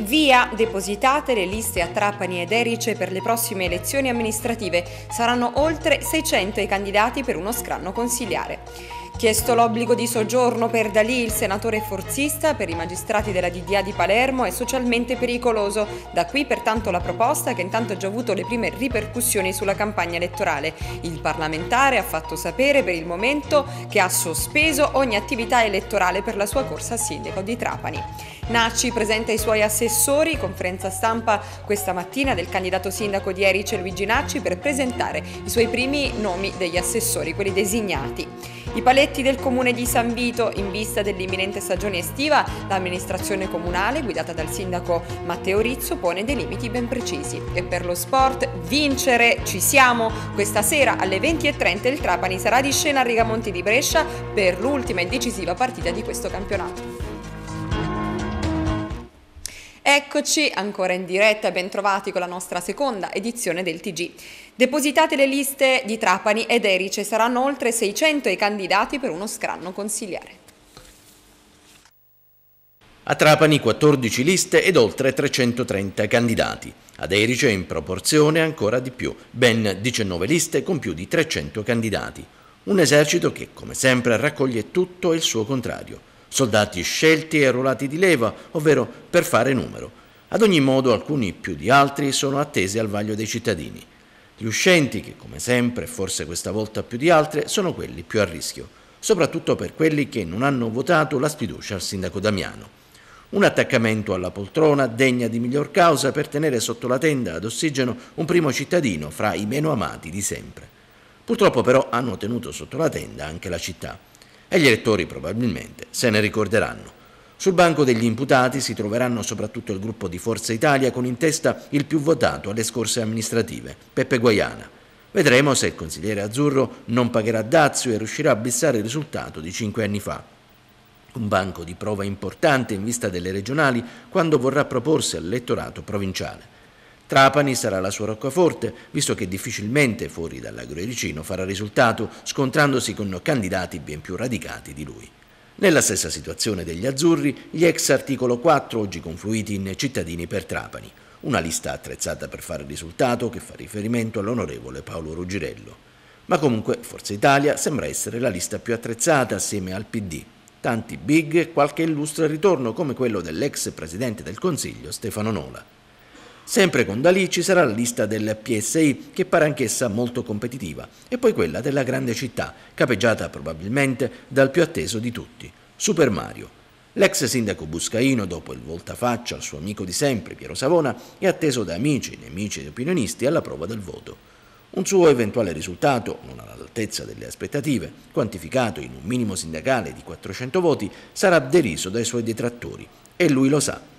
via, depositate le liste a Trapani ed Erice per le prossime elezioni amministrative. Saranno oltre 600 i candidati per uno scranno consigliare. Chiesto l'obbligo di soggiorno per Dalì, il senatore forzista per i magistrati della DDA di Palermo è socialmente pericoloso. Da qui pertanto la proposta che intanto ha già avuto le prime ripercussioni sulla campagna elettorale. Il parlamentare ha fatto sapere per il momento che ha sospeso ogni attività elettorale per la sua corsa a sindaco di Trapani. Nacci presenta i suoi assessori, conferenza stampa questa mattina del candidato sindaco di Erice Luigi Nacci per presentare i suoi primi nomi degli assessori, quelli designati. I Addetti del comune di San Vito, in vista dell'imminente stagione estiva, l'amministrazione comunale, guidata dal sindaco Matteo Rizzo, pone dei limiti ben precisi. E per lo sport, vincere, ci siamo! Questa sera alle 20.30 il Trapani sarà di scena a Rigamonti di Brescia per l'ultima e decisiva partita di questo campionato. Eccoci ancora in diretta, bentrovati con la nostra seconda edizione del TG. Depositate le liste di Trapani ed Erice, saranno oltre 600 i candidati per uno scranno consigliare. A Trapani 14 liste ed oltre 330 candidati. Ad Erice in proporzione ancora di più, ben 19 liste con più di 300 candidati. Un esercito che, come sempre, raccoglie tutto il suo contrario soldati scelti e arruolati di leva, ovvero per fare numero. Ad ogni modo alcuni più di altri sono attesi al vaglio dei cittadini. Gli uscenti, che come sempre, forse questa volta più di altre, sono quelli più a rischio, soprattutto per quelli che non hanno votato la sfiducia al sindaco Damiano. Un attaccamento alla poltrona degna di miglior causa per tenere sotto la tenda ad ossigeno un primo cittadino fra i meno amati di sempre. Purtroppo però hanno tenuto sotto la tenda anche la città e gli elettori probabilmente se ne ricorderanno. Sul banco degli imputati si troveranno soprattutto il gruppo di Forza Italia con in testa il più votato alle scorse amministrative, Peppe Guaiana. Vedremo se il consigliere azzurro non pagherà dazio e riuscirà a bissare il risultato di cinque anni fa. Un banco di prova importante in vista delle regionali quando vorrà proporsi all'elettorato provinciale. Trapani sarà la sua roccaforte, visto che difficilmente fuori dall'agro farà risultato, scontrandosi con candidati ben più radicati di lui. Nella stessa situazione degli azzurri, gli ex articolo 4 oggi confluiti in cittadini per Trapani, una lista attrezzata per fare risultato che fa riferimento all'onorevole Paolo Ruggirello. Ma comunque Forza Italia sembra essere la lista più attrezzata assieme al PD. Tanti big e qualche illustre ritorno come quello dell'ex presidente del Consiglio Stefano Nola. Sempre con Dalì ci sarà la lista del PSI, che pare anch'essa molto competitiva, e poi quella della grande città, capeggiata probabilmente dal più atteso di tutti, Super Mario. L'ex sindaco Buscaino, dopo il voltafaccia al suo amico di sempre, Piero Savona, è atteso da amici, nemici ed opinionisti alla prova del voto. Un suo eventuale risultato, non all'altezza delle aspettative, quantificato in un minimo sindacale di 400 voti, sarà deriso dai suoi detrattori, e lui lo sa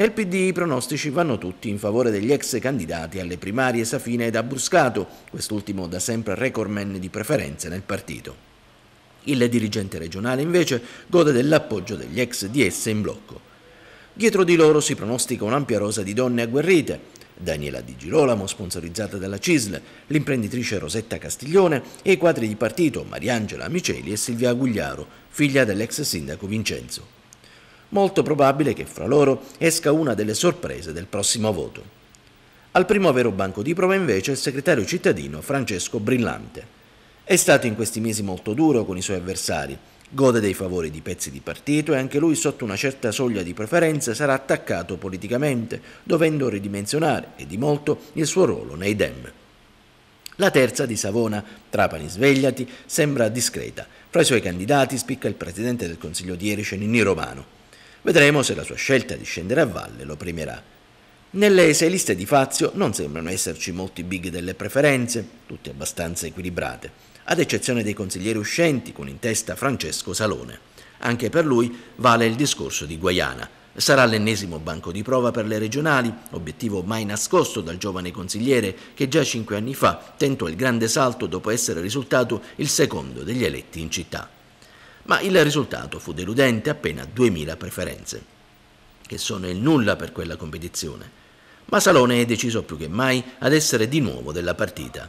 nel PD i pronostici vanno tutti in favore degli ex candidati alle primarie Safina ed Abruscato, quest'ultimo da sempre recordman di preferenze nel partito. Il dirigente regionale invece gode dell'appoggio degli ex DS in blocco. Dietro di loro si pronostica un'ampia rosa di donne agguerrite, Daniela Di Girolamo, sponsorizzata dalla CISL, l'imprenditrice Rosetta Castiglione e i quadri di partito Mariangela Miceli e Silvia Agugliaro, figlia dell'ex sindaco Vincenzo molto probabile che fra loro esca una delle sorprese del prossimo voto. Al primo vero banco di prova invece è il segretario cittadino Francesco Brillante. È stato in questi mesi molto duro con i suoi avversari, gode dei favori di pezzi di partito e anche lui sotto una certa soglia di preferenze sarà attaccato politicamente, dovendo ridimensionare e di molto il suo ruolo nei Dem. La terza di Savona, Trapani Svegliati, sembra discreta. Fra i suoi candidati spicca il presidente del Consiglio di Erice, Nini Romano. Vedremo se la sua scelta di scendere a valle lo premierà. Nelle sei liste di Fazio non sembrano esserci molti big delle preferenze, tutte abbastanza equilibrate, ad eccezione dei consiglieri uscenti con in testa Francesco Salone. Anche per lui vale il discorso di Guayana. Sarà l'ennesimo banco di prova per le regionali, obiettivo mai nascosto dal giovane consigliere che già cinque anni fa tentò il grande salto dopo essere risultato il secondo degli eletti in città ma il risultato fu deludente appena 2000 preferenze, che sono il nulla per quella competizione. Ma Salone è deciso più che mai ad essere di nuovo della partita.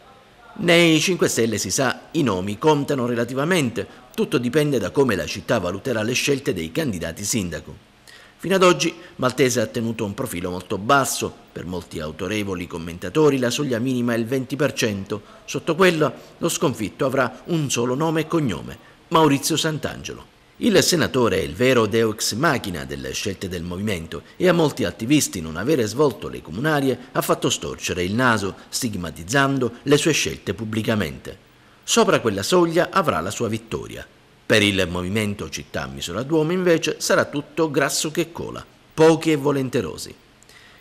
Nei 5 Stelle si sa i nomi contano relativamente, tutto dipende da come la città valuterà le scelte dei candidati sindaco. Fino ad oggi Maltese ha tenuto un profilo molto basso, per molti autorevoli commentatori la soglia minima è il 20%, sotto quella lo sconfitto avrà un solo nome e cognome, Maurizio Sant'Angelo. Il senatore è il vero deux machina delle scelte del movimento e a molti attivisti non avere svolto le comunarie ha fatto storcere il naso, stigmatizzando le sue scelte pubblicamente. Sopra quella soglia avrà la sua vittoria. Per il movimento Città Misura Duomo invece sarà tutto grasso che cola, pochi e volenterosi.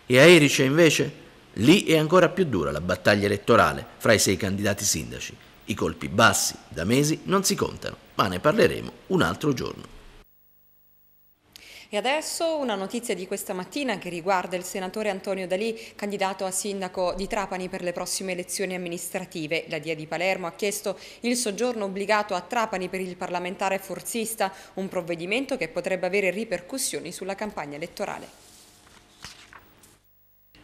E a Erice invece? Lì è ancora più dura la battaglia elettorale fra i sei candidati sindaci. I colpi bassi da mesi non si contano, ma ne parleremo un altro giorno. E adesso una notizia di questa mattina che riguarda il senatore Antonio Dalì, candidato a sindaco di Trapani per le prossime elezioni amministrative. La DIA di Palermo ha chiesto il soggiorno obbligato a Trapani per il parlamentare forzista, un provvedimento che potrebbe avere ripercussioni sulla campagna elettorale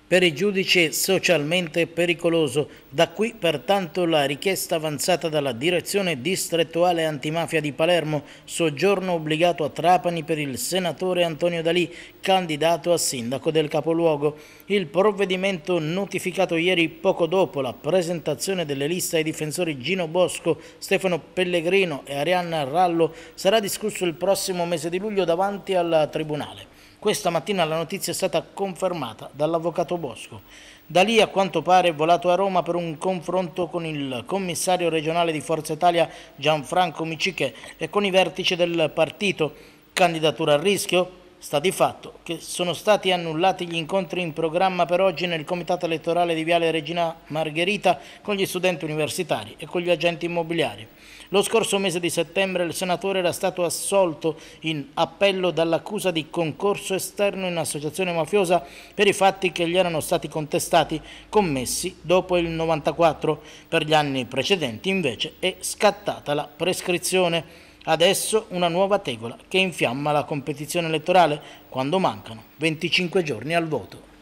per il giudice socialmente pericoloso. Da qui pertanto la richiesta avanzata dalla direzione distrettuale antimafia di Palermo, soggiorno obbligato a Trapani per il senatore Antonio Dalì, candidato a sindaco del capoluogo. Il provvedimento notificato ieri poco dopo la presentazione delle liste ai difensori Gino Bosco, Stefano Pellegrino e Arianna Rallo sarà discusso il prossimo mese di luglio davanti al Tribunale. Questa mattina la notizia è stata confermata dall'avvocato Bosco. Da lì a quanto pare è volato a Roma per un confronto con il commissario regionale di Forza Italia Gianfranco Miciche e con i vertici del partito. Candidatura a rischio? Sta di fatto che sono stati annullati gli incontri in programma per oggi nel comitato elettorale di Viale Regina Margherita con gli studenti universitari e con gli agenti immobiliari. Lo scorso mese di settembre il senatore era stato assolto in appello dall'accusa di concorso esterno in associazione mafiosa per i fatti che gli erano stati contestati commessi dopo il 94. Per gli anni precedenti invece è scattata la prescrizione. Adesso una nuova tegola che infiamma la competizione elettorale quando mancano 25 giorni al voto.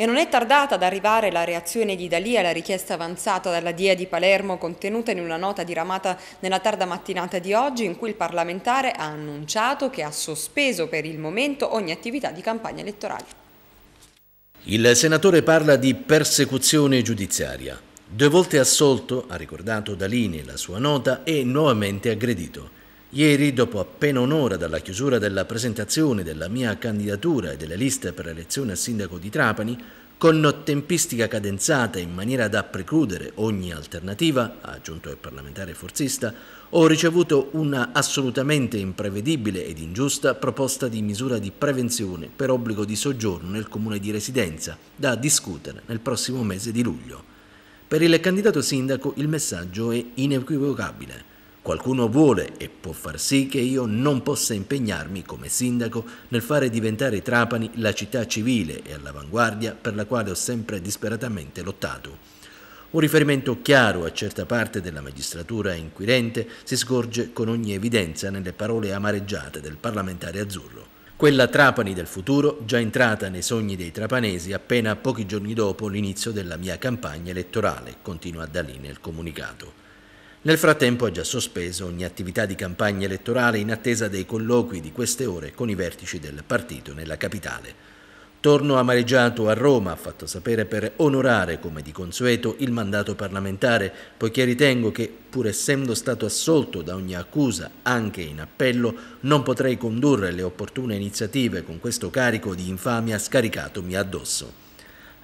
E non è tardata ad arrivare la reazione di Dalì alla richiesta avanzata dalla DIA di Palermo contenuta in una nota diramata nella tarda mattinata di oggi in cui il parlamentare ha annunciato che ha sospeso per il momento ogni attività di campagna elettorale. Il senatore parla di persecuzione giudiziaria. Due volte assolto, ha ricordato Dalì nella sua nota, e nuovamente aggredito. Ieri, dopo appena un'ora dalla chiusura della presentazione della mia candidatura e delle liste per l'elezione a sindaco di Trapani, con tempistica cadenzata in maniera da precludere ogni alternativa, ha aggiunto il parlamentare forzista, ho ricevuto una assolutamente imprevedibile ed ingiusta proposta di misura di prevenzione per obbligo di soggiorno nel comune di residenza, da discutere nel prossimo mese di luglio. Per il candidato sindaco il messaggio è inequivocabile. Qualcuno vuole e può far sì che io non possa impegnarmi come sindaco nel fare diventare Trapani la città civile e all'avanguardia per la quale ho sempre disperatamente lottato. Un riferimento chiaro a certa parte della magistratura inquirente si scorge con ogni evidenza nelle parole amareggiate del parlamentare azzurro. Quella Trapani del futuro, già entrata nei sogni dei trapanesi appena pochi giorni dopo l'inizio della mia campagna elettorale, continua da lì nel comunicato. Nel frattempo ha già sospeso ogni attività di campagna elettorale in attesa dei colloqui di queste ore con i vertici del partito nella capitale. Torno amareggiato a Roma, ha fatto sapere per onorare, come di consueto, il mandato parlamentare, poiché ritengo che, pur essendo stato assolto da ogni accusa, anche in appello, non potrei condurre le opportune iniziative con questo carico di infamia scaricatomi addosso.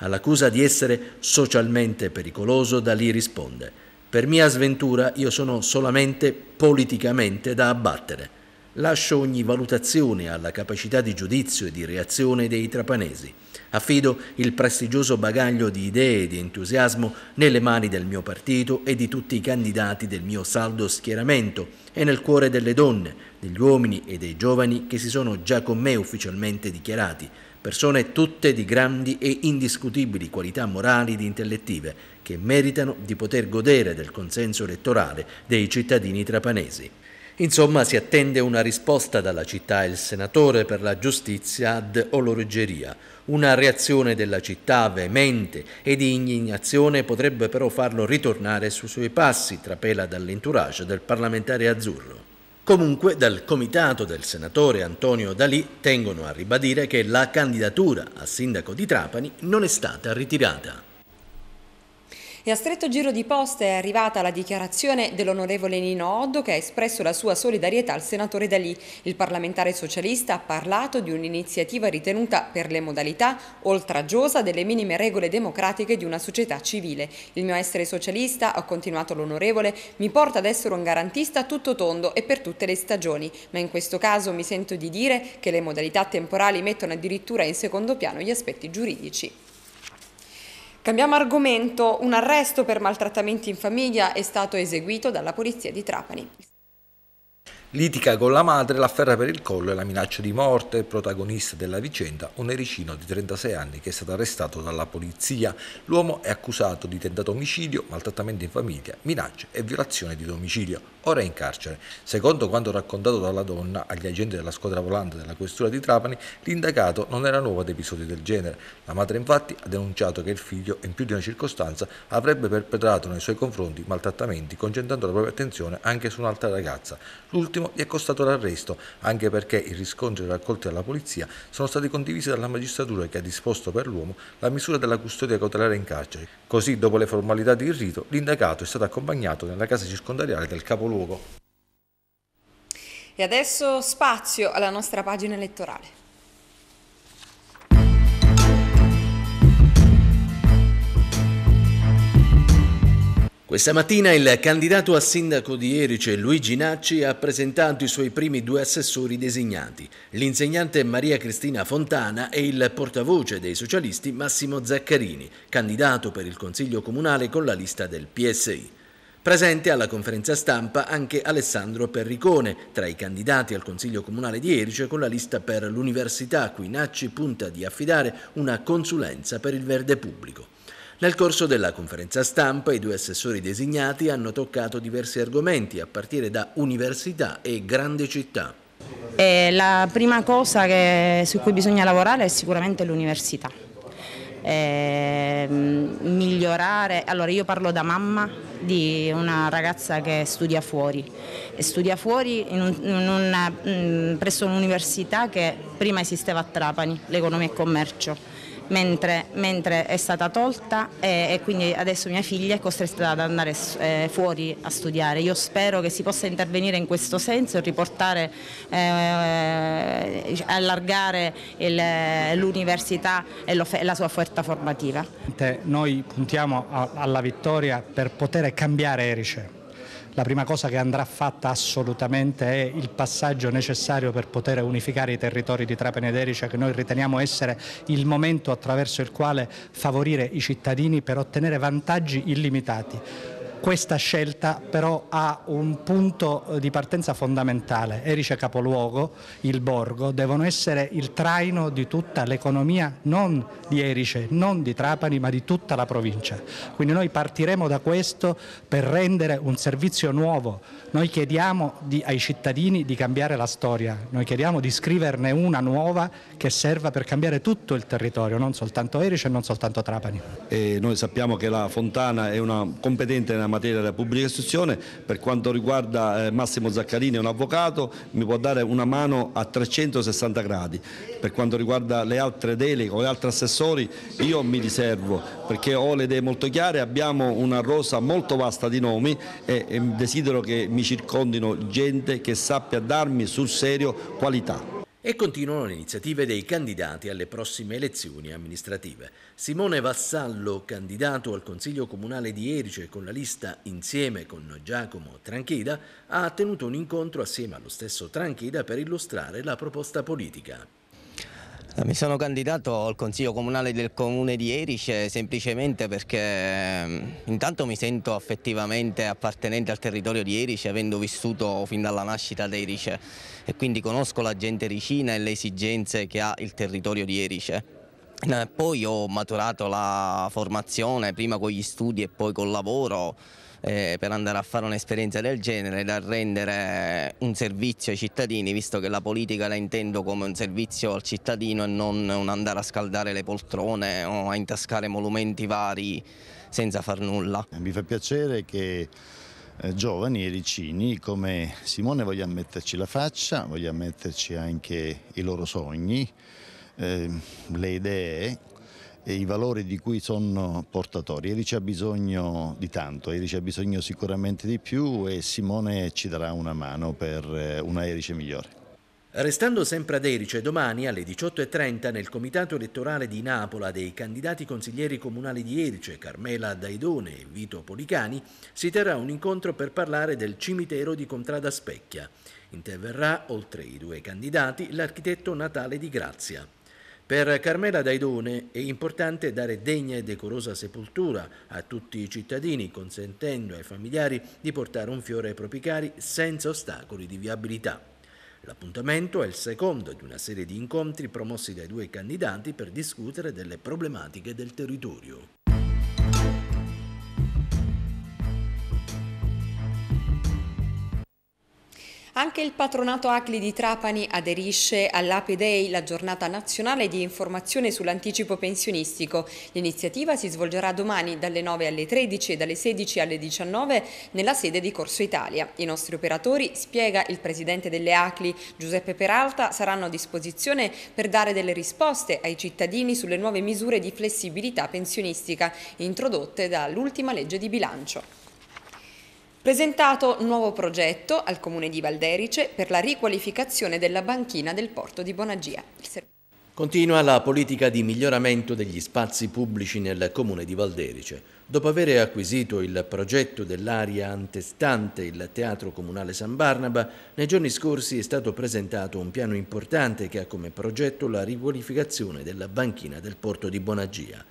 All'accusa di essere socialmente pericoloso, da lì risponde per mia sventura io sono solamente politicamente da abbattere. Lascio ogni valutazione alla capacità di giudizio e di reazione dei trapanesi. Affido il prestigioso bagaglio di idee e di entusiasmo nelle mani del mio partito e di tutti i candidati del mio saldo schieramento e nel cuore delle donne, degli uomini e dei giovani che si sono già con me ufficialmente dichiarati, persone tutte di grandi e indiscutibili qualità morali ed intellettive che meritano di poter godere del consenso elettorale dei cittadini trapanesi. Insomma, si attende una risposta dalla città e il senatore per la giustizia ad Olorgeria. Una reazione della città veemente e di indignazione potrebbe però farlo ritornare sui suoi passi, trapela dall'entourage del parlamentare azzurro. Comunque dal comitato del senatore Antonio Dalì tengono a ribadire che la candidatura a sindaco di Trapani non è stata ritirata. E a stretto giro di posta è arrivata la dichiarazione dell'onorevole Nino Oddo che ha espresso la sua solidarietà al senatore Dalì. Il parlamentare socialista ha parlato di un'iniziativa ritenuta per le modalità oltraggiosa delle minime regole democratiche di una società civile. Il mio essere socialista, ha continuato l'onorevole, mi porta ad essere un garantista tutto tondo e per tutte le stagioni, ma in questo caso mi sento di dire che le modalità temporali mettono addirittura in secondo piano gli aspetti giuridici. Cambiamo argomento, un arresto per maltrattamenti in famiglia è stato eseguito dalla polizia di Trapani. Litiga con la madre, l'afferra per il collo e la minaccia di morte. Il protagonista della vicenda, un ericino di 36 anni che è stato arrestato dalla polizia. L'uomo è accusato di tentato omicidio, maltrattamento in famiglia, minacce e violazione di domicilio. Ora è in carcere. Secondo quanto raccontato dalla donna agli agenti della squadra volante della questura di Trapani, l'indagato non era nuovo ad episodi del genere. La madre infatti ha denunciato che il figlio, in più di una circostanza, avrebbe perpetrato nei suoi confronti maltrattamenti, concentrando la propria attenzione anche su un'altra ragazza. L'ultimo fermo gli è costato l'arresto, anche perché i riscontri raccolti dalla polizia sono stati condivisi dalla magistratura che ha disposto per l'uomo la misura della custodia cautelare in carcere. Così, dopo le formalità di rito, l'indagato è stato accompagnato nella casa circondariale del capoluogo. E adesso spazio alla nostra pagina elettorale. Questa mattina il candidato a sindaco di Erice Luigi Nacci ha presentato i suoi primi due assessori designati, l'insegnante Maria Cristina Fontana e il portavoce dei socialisti Massimo Zaccarini, candidato per il Consiglio Comunale con la lista del PSI. Presente alla conferenza stampa anche Alessandro Perricone, tra i candidati al Consiglio Comunale di Erice con la lista per l'università, cui Nacci punta di affidare una consulenza per il verde pubblico. Nel corso della conferenza stampa i due assessori designati hanno toccato diversi argomenti, a partire da università e grande città. Eh, la prima cosa che, su cui bisogna lavorare è sicuramente l'università. Mm, migliorare, allora io parlo da mamma di una ragazza che studia fuori e studia fuori in un, in un, mm, presso un'università che prima esisteva a Trapani, l'economia e commercio mentre, mentre è stata tolta e, e, quindi adesso mia figlia è costretta ad andare eh, fuori a studiare. Io spero che si possa intervenire in questo senso e riportare, eh, eh allargare eh, l'università e la sua offerta formativa. Noi puntiamo alla vittoria per poter cambiare Erice la prima cosa che andrà fatta assolutamente è il passaggio necessario per poter unificare i territori di Trapani ed Erice che noi riteniamo essere il momento attraverso il quale favorire i cittadini per ottenere vantaggi illimitati. Questa scelta però ha un punto eh, di partenza fondamentale, Erice Capoluogo, il borgo, devono essere il traino di tutta l'economia, non di Erice, non di Trapani, ma di tutta la provincia. Quindi noi partiremo da questo per rendere un servizio nuovo. Noi chiediamo di, ai cittadini di cambiare la storia, noi chiediamo di scriverne una nuova che serva per cambiare tutto il territorio, non soltanto Erice e non soltanto Trapani. E noi sappiamo che la Fontana è una competente nazionale in materia della pubblica istruzione, per quanto riguarda eh, Massimo Zaccarini, un avvocato, mi può dare una mano a 360 gradi. Per quanto riguarda le altre deleghe o gli altri assessori, io mi riservo perché ho le idee molto chiare, abbiamo una rosa molto vasta di nomi e desidero che mi circondino gente che sappia darmi sul serio qualità. E continuano le iniziative dei candidati alle prossime elezioni amministrative. Simone Vassallo, candidato al Consiglio Comunale di Erice con la lista insieme con Giacomo Tranchida, ha tenuto un incontro assieme allo stesso Tranchida per illustrare la proposta politica. Mi sono candidato al Consiglio Comunale del Comune di Erice eh, semplicemente perché mm, intanto mi sento affettivamente appartenente al territorio di Erice avendo vissuto fin dalla nascita ad Erice e quindi conosco la gente ericina e le esigenze che ha il territorio di Erice. Eh, poi ho maturato la formazione prima con gli studi e poi col lavoro eh, per andare a fare un'esperienza del genere, da rendere un servizio ai cittadini, visto che la politica la intendo come un servizio al cittadino e non un andare a scaldare le poltrone o a intascare monumenti vari senza far nulla. Mi fa piacere che eh, giovani e ricini come Simone vogliamo metterci la faccia, vogliamo metterci anche i loro sogni, eh, le idee i valori di cui sono portatori. Eli c'è bisogno di tanto, Eli c'è bisogno sicuramente di più e Simone ci darà una mano per eh, una Erice migliore. Restando sempre ad Erice, domani alle 18.30 nel comitato elettorale di Napola dei candidati consiglieri comunali di Erice, Carmela Daidone e Vito Policani, si terrà un incontro per parlare del cimitero di Contrada Specchia. Interverrà, oltre i due candidati, l'architetto Natale di Grazia. Per Carmela Daidone è importante dare degna e decorosa sepoltura a tutti i cittadini, consentendo ai familiari di portare un fiore ai propri cari senza ostacoli di viabilità. L'appuntamento è il secondo di una serie di incontri promossi dai due candidati per discutere delle problematiche del territorio. Anche il patronato ACLI di Trapani aderisce all'API Day, la giornata nazionale di informazione sull'anticipo pensionistico. L'iniziativa si svolgerà domani dalle 9 alle 13 e dalle 16 alle 19 nella sede di Corso Italia. I nostri operatori, spiega il presidente delle ACLI Giuseppe Peralta, saranno a disposizione per dare delle risposte ai cittadini sulle nuove misure di flessibilità pensionistica introdotte dall'ultima legge di bilancio. Presentato nuovo progetto al Comune di Valderice per la riqualificazione della banchina del porto di Bonagia. Continua la politica di miglioramento degli spazi pubblici nel comune di Valderice. Dopo aver acquisito il progetto dell'area antestante il Teatro Comunale San Barnaba, nei giorni scorsi è stato presentato un piano importante che ha come progetto la riqualificazione della banchina del porto di Bonagia.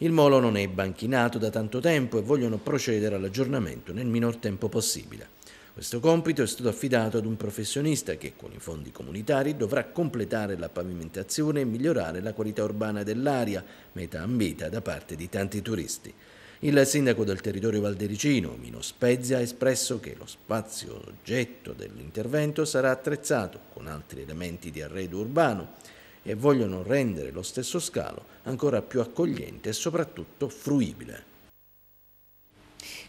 Il molo non è banchinato da tanto tempo e vogliono procedere all'aggiornamento nel minor tempo possibile. Questo compito è stato affidato ad un professionista che con i fondi comunitari dovrà completare la pavimentazione e migliorare la qualità urbana dell'aria, meta ambita da parte di tanti turisti. Il sindaco del territorio valdericino, Mino Spezia, ha espresso che lo spazio oggetto dell'intervento sarà attrezzato con altri elementi di arredo urbano e vogliono rendere lo stesso scalo ancora più accogliente e soprattutto fruibile.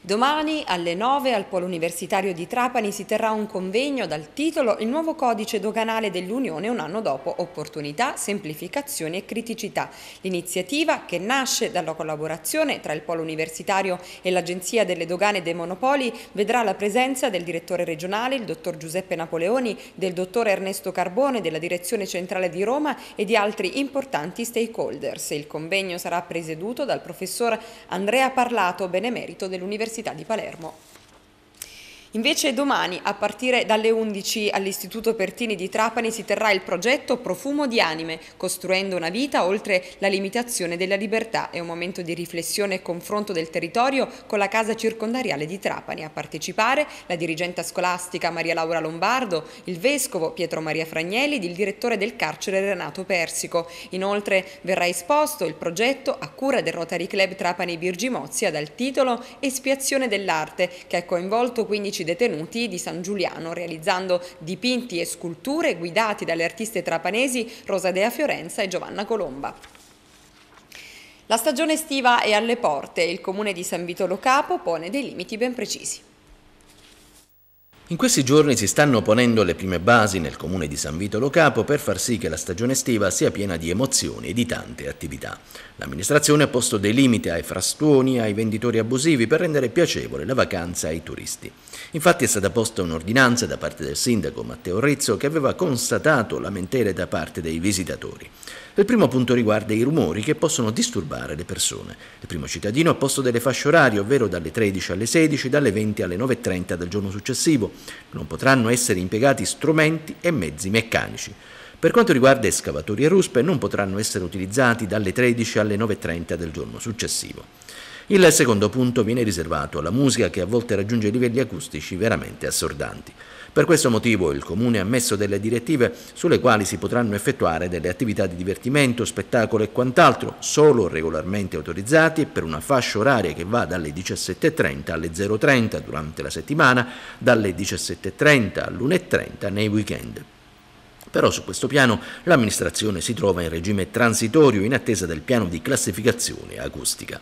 Domani alle 9 al Polo Universitario di Trapani si terrà un convegno dal titolo Il nuovo codice doganale dell'Unione un anno dopo opportunità, semplificazioni e criticità. L'iniziativa che nasce dalla collaborazione tra il Polo Universitario e l'Agenzia delle Dogane dei Monopoli vedrà la presenza del direttore regionale, il dottor Giuseppe Napoleoni, del dottor Ernesto Carbone della Direzione Centrale di Roma e di altri importanti stakeholders. Il convegno sarà presieduto dal professor Andrea Parlato, benemerito dell'Università Università di Palermo. Invece domani, a partire dalle 11 all'Istituto Pertini di Trapani, si terrà il progetto Profumo di anime, costruendo una vita oltre la limitazione della libertà. È un momento di riflessione e confronto del territorio con la casa circondariale di Trapani. A partecipare la dirigente scolastica Maria Laura Lombardo, il vescovo Pietro Maria Fragnelli ed il direttore del carcere Renato Persico. Inoltre verrà esposto il progetto a cura del Rotary Club Trapani Virgimozia dal titolo Espiazione dell'arte, che ha coinvolto 15 15 detenuti di San Giuliano, realizzando dipinti e sculture guidati dalle artiste trapanesi Rosadea Fiorenza e Giovanna Colomba. La stagione estiva è alle porte e il comune di San Vitolo Capo pone dei limiti ben precisi. In questi giorni si stanno ponendo le prime basi nel comune di San Vito Lo Capo per far sì che la stagione estiva sia piena di emozioni e di tante attività. L'amministrazione ha posto dei limiti ai frastuoni e ai venditori abusivi per rendere piacevole la vacanza ai turisti. Infatti è stata posta un'ordinanza da parte del sindaco Matteo Rizzo che aveva constatato lamentele da parte dei visitatori. Il primo punto riguarda i rumori che possono disturbare le persone. Il primo cittadino ha posto delle fasce orarie, ovvero dalle 13 alle 16, dalle 20 alle 9.30 del giorno successivo. Non potranno essere impiegati strumenti e mezzi meccanici. Per quanto riguarda escavatori e ruspe, non potranno essere utilizzati dalle 13 alle 9.30 del giorno successivo. Il secondo punto viene riservato alla musica che a volte raggiunge livelli acustici veramente assordanti. Per questo motivo il Comune ha messo delle direttive sulle quali si potranno effettuare delle attività di divertimento, spettacolo e quant'altro, solo regolarmente autorizzati per una fascia oraria che va dalle 17.30 alle 0.30 durante la settimana, dalle 17.30 all'1.30 nei weekend. Però su questo piano l'amministrazione si trova in regime transitorio in attesa del piano di classificazione acustica.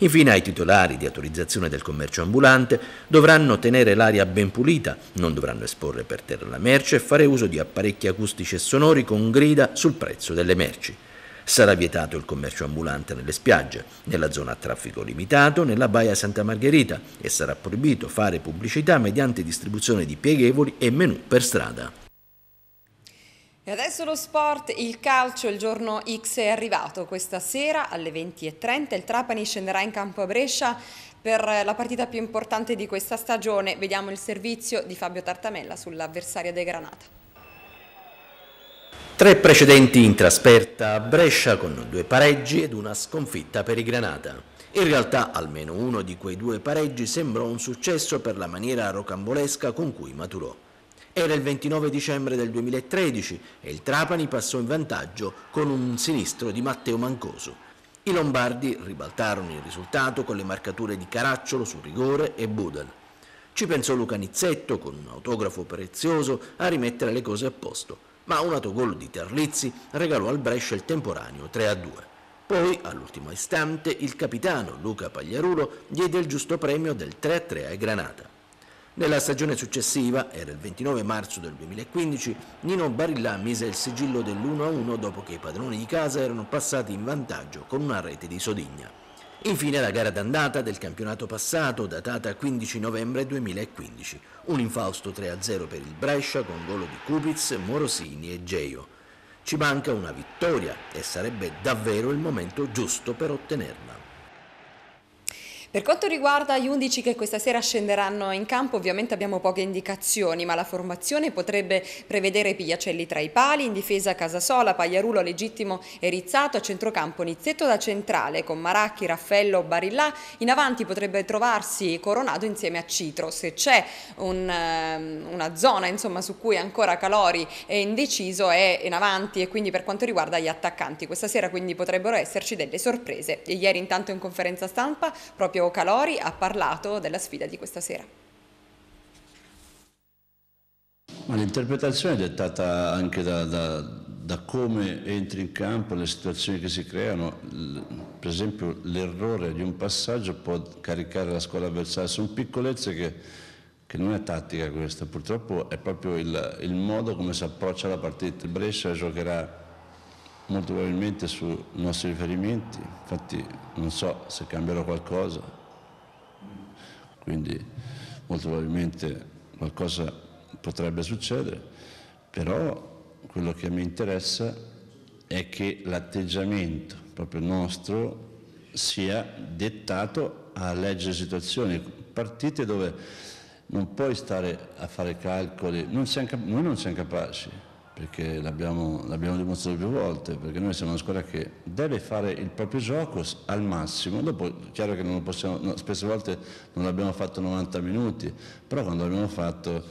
Infine ai titolari di autorizzazione del commercio ambulante dovranno tenere l'aria ben pulita, non dovranno esporre per terra la merce e fare uso di apparecchi acustici e sonori con grida sul prezzo delle merci. Sarà vietato il commercio ambulante nelle spiagge, nella zona a traffico limitato, nella baia Santa Margherita e sarà proibito fare pubblicità mediante distribuzione di pieghevoli e menù per strada. E adesso lo sport, il calcio, il giorno X è arrivato. Questa sera alle 20.30 il Trapani scenderà in campo a Brescia per la partita più importante di questa stagione. Vediamo il servizio di Fabio Tartamella sull'avversaria dei Granata. Tre precedenti in trasferta a Brescia con due pareggi ed una sconfitta per i Granata. In realtà almeno uno di quei due pareggi sembrò un successo per la maniera rocambolesca con cui maturò. Era il 29 dicembre del 2013 e il Trapani passò in vantaggio con un sinistro di Matteo Mancoso. I Lombardi ribaltarono il risultato con le marcature di Caracciolo su rigore e Budal. Ci pensò Luca Nizzetto, con un autografo prezioso, a rimettere le cose a posto, ma un autogol di Terlizzi regalò al Brescia il temporaneo 3-2. Poi, all'ultimo istante, il capitano Luca Pagliarulo diede il giusto premio del 3-3 ai Granata. Nella stagione successiva, era il 29 marzo del 2015, Nino Barilla mise il sigillo dell'1-1 dopo che i padroni di casa erano passati in vantaggio con una rete di Sodigna. Infine la gara d'andata del campionato passato, datata 15 novembre 2015. Un infausto 3-0 per il Brescia con golo di Kubitz, Morosini e Geio. Ci manca una vittoria e sarebbe davvero il momento giusto per ottenerla. Per quanto riguarda gli 11 che questa sera scenderanno in campo, ovviamente abbiamo poche indicazioni, ma la formazione potrebbe prevedere Pigliacelli tra i pali, in difesa Casasola, Pagliarulo, Legittimo e Rizzato, a centrocampo Nizzetto da centrale, con Maracchi, Raffaello, Barillà, in avanti potrebbe trovarsi Coronado insieme a Citro. Se c'è un, ehm, una zona insomma, su cui ancora Calori è indeciso è in avanti e quindi per quanto riguarda gli attaccanti. Questa sera quindi potrebbero esserci delle sorprese. E ieri intanto in conferenza stampa, proprio Fabio Calori ha parlato della sfida di questa sera. L'interpretazione è dettata anche da, da, da, come entri in campo, le situazioni che si creano, per esempio l'errore di un passaggio può caricare la squadra avversaria, sono piccolezze che, che, non è tattica questa, purtroppo è proprio il, il modo come si approccia la partita. Brescia giocherà molto probabilmente sui nostri riferimenti, infatti non so se cambierò qualcosa, quindi molto probabilmente qualcosa potrebbe succedere, però quello che mi interessa è che l'atteggiamento proprio nostro sia dettato a leggere situazioni, partite dove non puoi stare a fare calcoli, non siamo, noi non siamo capaci perché l'abbiamo, dimostrato più volte, perché noi siamo una squadra che deve fare il proprio gioco al massimo, dopo chiaro che non lo possiamo, no, spesse volte non l'abbiamo fatto 90 minuti, però quando l'abbiamo fatto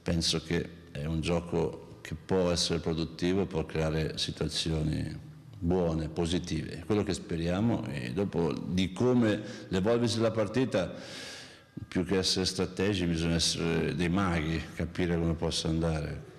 penso che è un gioco che può essere produttivo, può creare situazioni buone, positive, quello che speriamo e dopo di come l'evolversi la partita più che essere strategici bisogna essere dei maghi, capire come possa andare.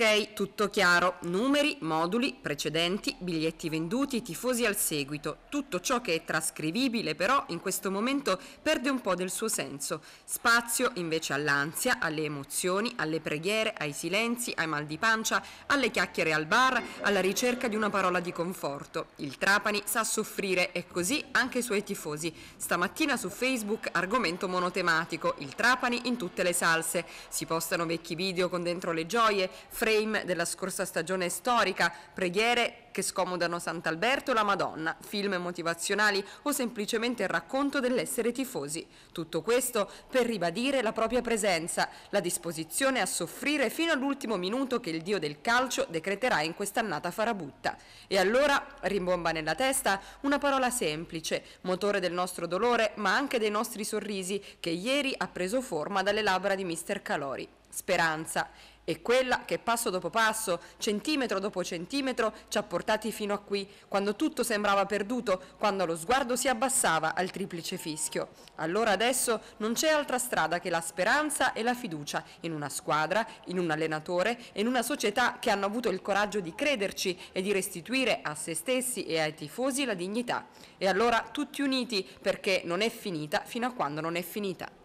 Ok, tutto chiaro. Numeri, moduli, precedenti, biglietti venduti, tifosi al seguito. Tutto ciò che è trascrivibile però in questo momento perde un po' del suo senso. Spazio invece all'ansia, alle emozioni, alle preghiere, ai silenzi, ai mal di pancia, alle chiacchiere al bar, alla ricerca di una parola di conforto. Il Trapani sa soffrire e così anche i suoi tifosi. Stamattina su Facebook argomento monotematico, il Trapani in tutte le salse. Si postano vecchi video con dentro le gioie, frame della scorsa stagione storica, preghiere che scomodano Sant'Alberto, la Madonna, film motivazionali o semplicemente il racconto dell'essere tifosi. Tutto questo per ribadire la propria presenza, la disposizione a soffrire fino all'ultimo minuto che il dio del calcio decreterà in quest'annata farabutta. E allora rimbomba nella testa una parola semplice, motore del nostro dolore ma anche dei nostri sorrisi che ieri ha preso forma dalle labbra di mister Calori. Speranza è quella che passo dopo passo, centimetro dopo centimetro, ci ha portati fino a qui, quando tutto sembrava perduto, quando lo sguardo si abbassava al triplice fischio. Allora adesso non c'è altra strada che la speranza e la fiducia in una squadra, in un allenatore e in una società che hanno avuto il coraggio di crederci e di restituire a se stessi e ai tifosi la dignità. E allora tutti uniti perché non è finita fino a quando non è finita.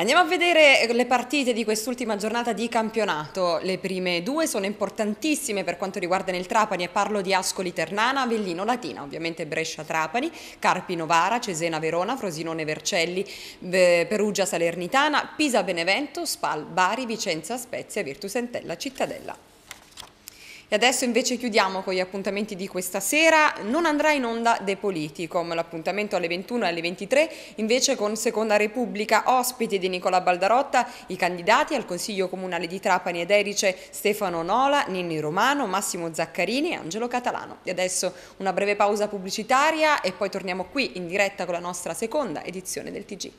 Andiamo a vedere eh, le partite di quest'ultima giornata di campionato. Le prime due sono importantissime per quanto riguarda nel Trapani e parlo di Ascoli Ternana, Avellino Latina, ovviamente Brescia Trapani, Carpi Novara, Cesena Verona, Frosinone Vercelli, Perugia Salernitana, Pisa Benevento, Spal Bari, Vicenza Spezia, Virtus Entella Cittadella. E adesso invece chiudiamo con gli appuntamenti di questa sera. Non andrà in onda De Politicom, l'appuntamento alle 21 e alle 23, invece con Seconda Repubblica, ospiti di Nicola Baldarotta, i candidati al Consiglio Comunale di Trapani ed Erice Stefano Nola, Ninni Romano, Massimo Zaccarini e Angelo Catalano. E adesso una breve pausa pubblicitaria e poi torniamo qui in diretta con la nostra seconda edizione del TG.